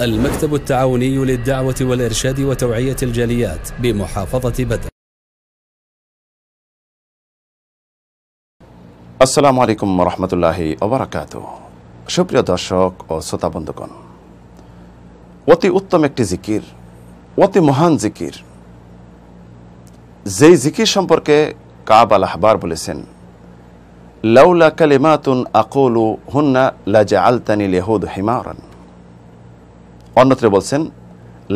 المكتب التعاوني للدعوة والإرشاد وتوعية الجاليات بمحافظة بدر السلام عليكم ورحمة الله وبركاته شبري داشوك وصوتا بندقون وطي اتم اكت زكير وطي مهان زكير زي زكير شمبر كي كعب الاحبار بلسن لولا كلمات اقول هن لجعلتني اليهود حمارا অন্যত্র বলছেন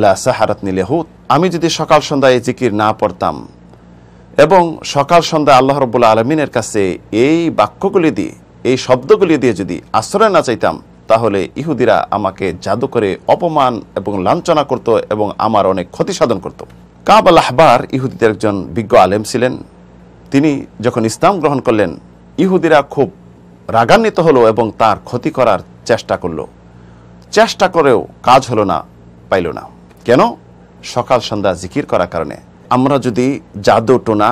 লা সাহারাত আমি যদি সকাল সন্ধ্যায় জিকির না পড়তাম এবং সকাল সন্ধ্যা আল্লাহ রবুল্লা আলমিনের কাছে এই বাক্যগুলি দিয়ে এই শব্দগুলি দিয়ে যদি আশ্রয় না চাইতাম তাহলে ইহুদিরা আমাকে জাদু করে অপমান এবং লাঞ্ছনা করত এবং আমার অনেক ক্ষতি সাধন করত কাব আল আহবার ইহুদিদের একজন বিজ্ঞ আলেম ছিলেন তিনি যখন ইসলাম গ্রহণ করলেন ইহুদিরা খুব রাগান্বিত হলো এবং তার ক্ষতি করার চেষ্টা করলো চেষ্টা করেও কাজ হলো না পাইল না কেন সকাল সন্ধ্যা জিকির করার কারণে আমরা যদি জাদু টোনা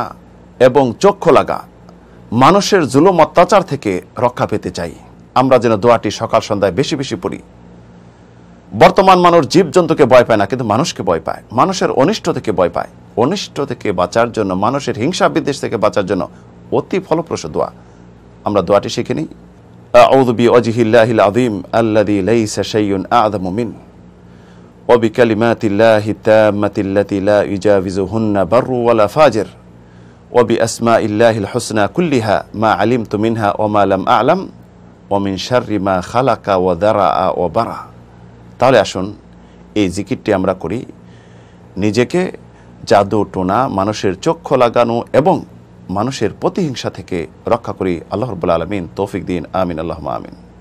এবং চক্ষু লাগা মানুষের জুলুম অত্যাচার থেকে রক্ষা পেতে চাই আমরা যেন দোয়াটি সকাল সন্ধ্যায় বেশি বেশি পড়ি বর্তমান মানুষ জীবজন্তুকে ভয় পায় না কিন্তু মানুষকে ভয় পায় মানুষের অনিষ্ট থেকে ভয় পায় অনিষ্ট থেকে বাঁচার জন্য মানুষের হিংসা বিদ্বেষ থেকে বাঁচার জন্য অতি ফলপ্রসূ দোয়া আমরা দোয়াটি শিখে নিই أعوذ بوجه الله العظيم الذي ليس شيء أعظم منه وبكلمات الله التامة التي لا يجاوزهن بر ولا فاجر وبأسماء الله الحسنى كلها ما علمت منها وما لم أعلم ومن شر ما خلق وذرأ وبرأ তাহলে আসুন এই জিকিরটি আমরা করি নিজেকে জাদু টোনা মানুষের চক্ষু লাগানো এবং মানুষের প্রতিহিংসা থেকে রক্ষা করি আল্লাহ রবুল্লা আলমিন তৌফিক দিন আমিন আল্লাহ আমিন